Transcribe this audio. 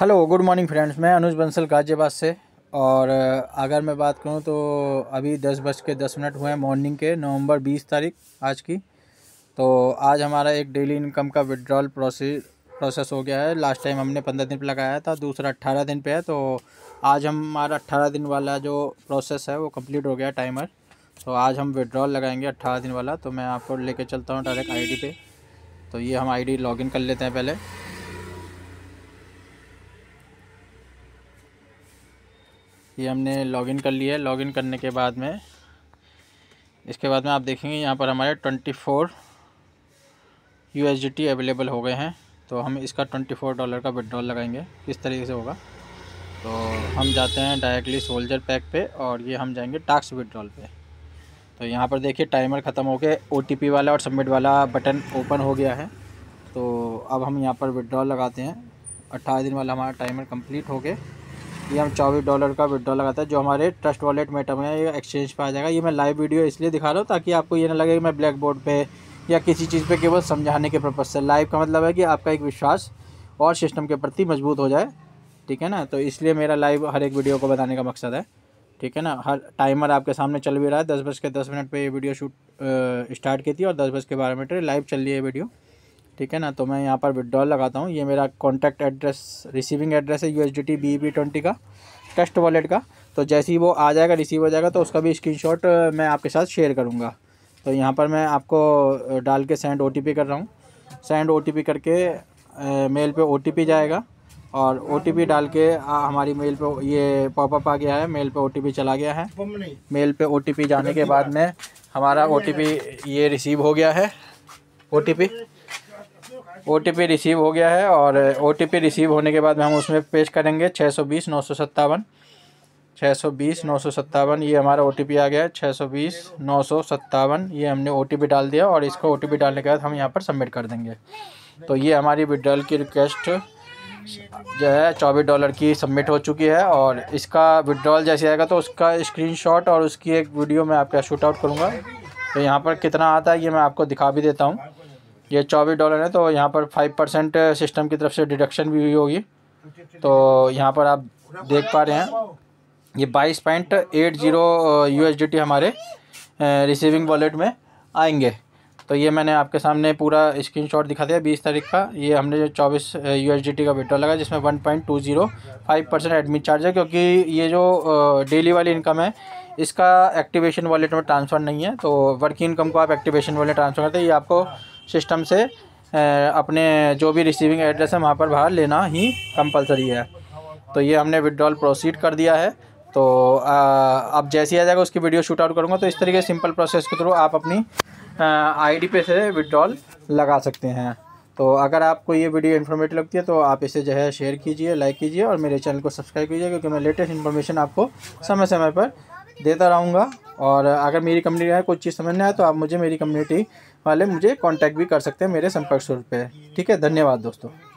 hello good morning friends मैं अनुज बंसल गाजियाबाद से और अगर मैं बात करूं तो अभी दस बज के दस मिनट हुए हैं मॉर्निंग के नवंबर बीस तारीख आज की तो आज हमारा एक डेली इनकम का विड्रॉल प्रोसेस प्रोसेस हो गया है लास्ट टाइम हमने पंद्रह दिन पर लगाया था दूसरा अट्ठारह दिन पे है तो आज हमारा अट्ठारह दिन वाला जो प्रोसेस है वो कम्प्लीट हो गया टाइमर तो आज हम विड्रॉल लगाएंगे अट्ठारह दिन वाला तो मैं आपको ले चलता हूँ डायरेक्ट आई पे तो ये हम आई लॉगिन कर लेते हैं पहले ये हमने लॉगिन कर लिया है लॉगिन करने के बाद में इसके बाद में आप देखेंगे यहाँ पर हमारे ट्वेंटी फोर यू अवेलेबल हो गए हैं तो हम इसका ट्वेंटी फोर डॉलर का विड्रॉल लगाएंगे किस तरीके से होगा तो हम जाते हैं डायरेक्टली सोल्जर पैक पे और ये हम जाएंगे टास्क विड्रॉल पे तो यहाँ पर देखिए टाइमर ख़त्म हो गया ओ वाला और सबमिट वाला बटन ओपन हो गया है तो अब हम यहाँ पर विड्रॉल लगाते हैं अट्ठारह दिन वाला हमारा टाइमर कम्प्लीट हो गया ये हम चौबीस डॉलर का विड्रॉ लगाते हैं जो हमारे ट्रस्ट वॉलेट में टम है ये एक्सचेंज पर आ जाएगा ये मैं लाइव वीडियो इसलिए दिखा रहा हूँ ताकि आपको ये ना लगे कि मैं ब्लैक बोर्ड पर या किसी चीज़ पर केवल समझाने के पर्पज़ से लाइव का मतलब है कि आपका एक विश्वास और सिस्टम के प्रति मजबूत हो जाए ठीक है ना तो इसलिए मेरा लाइव हर एक वीडियो को बताने का मकसद है ठीक है ना हर टाइमर आपके सामने चल भी रहा है दस बज के दस मिनट पे ये वीडियो शूट स्टार्ट की थी और दस बज के बारह मिनट लाइव चल रही है वीडियो ठीक है ना तो मैं यहाँ पर विड्रॉल लगाता हूँ ये मेरा कॉन्टैक्ट एड्रेस रिसीविंग एड्रेस है U S D T B B twenty का टेस्ट वॉलेट का तो जैसे ही वो आ जाएगा रिसीव हो जाएगा तो उसका भी स्क्रीनशॉट मैं आपके साथ शेयर करूँगा तो यहाँ पर मैं आपको डाल के सेंड ओ कर रहा हूँ सेंड ओ करके मेल पे ओ जाएगा और ओ डाल के आ, हमारी मेल पे ये पॉपअप आ गया है मेल पे ओ चला गया है मेल पे ओ जाने के बाद में हमारा ओ ये रिसीव हो गया है ओ ओ रिसीव हो गया है और ओ रिसीव होने के बाद में हम उसमें पेश करेंगे छः सौ बीस नौ सौ सत्तावन छः सौ बीस नौ सौ सत्तावन ये हमारा ओ आ गया है छः सौ बीस नौ सौ सत्तावन ये हमने ओ डाल दिया और इसको ओ डालने के बाद हम यहाँ पर सबमिट कर देंगे तो ये हमारी विड्रॉल की रिक्वेस्ट जो है चौबीस डॉलर की सबमिट हो चुकी है और इसका विड्रॉल जैसे आएगा तो उसका स्क्रीनशॉट और उसकी एक वीडियो मैं आपका शूट आउट करूँगा तो यहाँ पर कितना आता है ये मैं आपको दिखा भी देता हूँ ये चौबीस डॉलर है तो यहाँ पर फाइव परसेंट सिस्टम की तरफ से डिडक्शन भी हुई होगी तो यहाँ पर आप देख पा रहे हैं ये बाईस पॉइंट एट ज़ीरो यू हमारे रिसीविंग वॉलेट में आएंगे तो ये मैंने आपके सामने पूरा स्क्रीनशॉट दिखा दिया बीस तारीख का ये हमने जो चौबीस यू का विड्रॉ लगा जिसमें one point two zero five percent admit charge है क्योंकि ये जो डेली वाली इनकम है इसका एक्टिवेशन वॉलेट में ट्रांसफ़र नहीं है तो वर्किंग इनकम को आप एक्टिवेशन वॉलेट ट्रांसफ़र करते हैं ये आपको सिस्टम से अपने जो भी रिसीविंग एड्रेस है वहाँ पर बाहर लेना ही कंपलसरी है तो ये हमने विड्रॉल प्रोसीड कर दिया है तो अब जैसे ही आ जाएगा उसकी वीडियो शूट आउट करूँगा तो इस तरीके सिंपल प्रोसेस के थ्रू आप अपनी आईडी पे से विड्रॉल लगा सकते हैं तो अगर आपको ये वीडियो इन्फॉर्मेटिव लगती है तो आप इसे जो है शेयर कीजिए लाइक कीजिए और मेरे चैनल को सब्सक्राइब कीजिए क्योंकि मैं लेटेस्ट इन्फॉर्मेशन आपको समय समय पर देता रहूँगा और अगर मेरी कम्युनिटी है कोई चीज़ समझ में आए तो आप मुझे मेरी कम्युनिटी वाले मुझे कांटेक्ट भी कर सकते हैं मेरे संपर्क स्वरूप पे ठीक है धन्यवाद दोस्तों